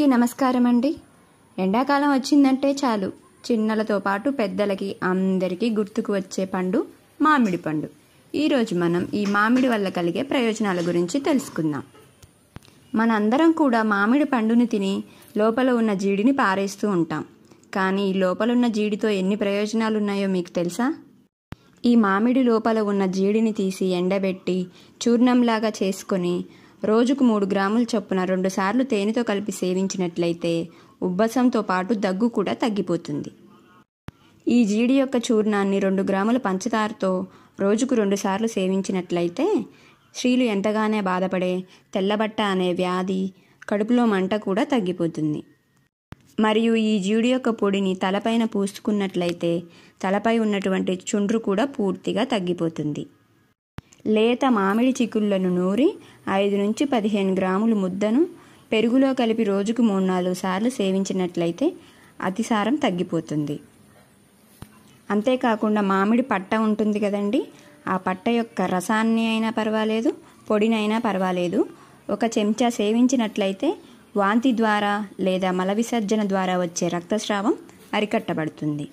అందరికీ నమస్కారం అండి ఎండాకాలం వచ్చిందంటే చాలు చిన్నలతో పాటు పెద్దలకి అందరికీ గుర్తుకు వచ్చే పండు మామిడి పండు ఈరోజు మనం ఈ మామిడి వల్ల కలిగే ప్రయోజనాల గురించి తెలుసుకుందాం మనందరం కూడా మామిడి పండుని తిని లోపల ఉన్న జీడిని పారేస్తూ ఉంటాం కానీ ఈ ఉన్న జీడితో ఎన్ని ప్రయోజనాలు ఉన్నాయో మీకు తెలుసా ఈ మామిడి లోపల ఉన్న జీడిని తీసి ఎండబెట్టి చూర్ణంలాగా చేసుకొని రోజుకు మూడు గ్రాముల చొప్పున రెండుసార్లు తేనెతో కలిపి సేవించినట్లయితే ఉబ్బసంతో పాటు దగ్గు కూడా తగ్గిపోతుంది ఈ జీడి యొక్క చూర్ణాన్ని రెండు గ్రాముల పంచదారతో రోజుకు రెండుసార్లు సేవించినట్లయితే స్త్రీలు ఎంతగానే బాధపడే తెల్లబట్ట అనే వ్యాధి కడుపులో మంట కూడా తగ్గిపోతుంది మరియు ఈ జీడి యొక్క పొడిని తలపైన పూసుకున్నట్లయితే తలపై ఉన్నటువంటి చుండ్రు కూడా పూర్తిగా తగ్గిపోతుంది లేత మామిడి చిక్కుళ్లను నూరి ఐదు నుంచి పదిహేను గ్రాములు ముద్దను పెరుగులో కలిపి రోజుకు మూడు నాలుగు సార్లు సేవించినట్లయితే అతిసారం తగ్గిపోతుంది అంతేకాకుండా మామిడి పట్ట ఉంటుంది కదండి ఆ పట్ట యొక్క రసాన్ని అయినా పర్వాలేదు పొడినైనా పర్వాలేదు ఒక చెంచా సేవించినట్లయితే వాంతి ద్వారా లేదా మల విసర్జన ద్వారా వచ్చే రక్తస్రావం అరికట్టబడుతుంది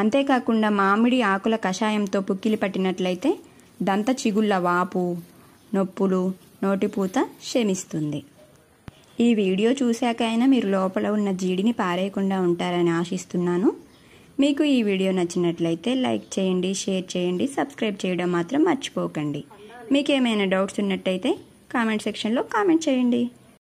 అంతేకాకుండా మామిడి ఆకుల కషాయంతో పుక్కిలి పట్టినట్లయితే దంత చిగుళ్ళ వాపు నొప్పులు నోటిపూత క్షమిస్తుంది ఈ వీడియో చూశాకైనా మీరు లోపల ఉన్న జీడిని పారేయకుండా ఉంటారని ఆశిస్తున్నాను మీకు ఈ వీడియో నచ్చినట్లయితే లైక్ చేయండి షేర్ చేయండి సబ్స్క్రైబ్ చేయడం మాత్రం మర్చిపోకండి మీకు ఏమైనా డౌట్స్ ఉన్నట్టయితే కామెంట్ సెక్షన్లో కామెంట్ చేయండి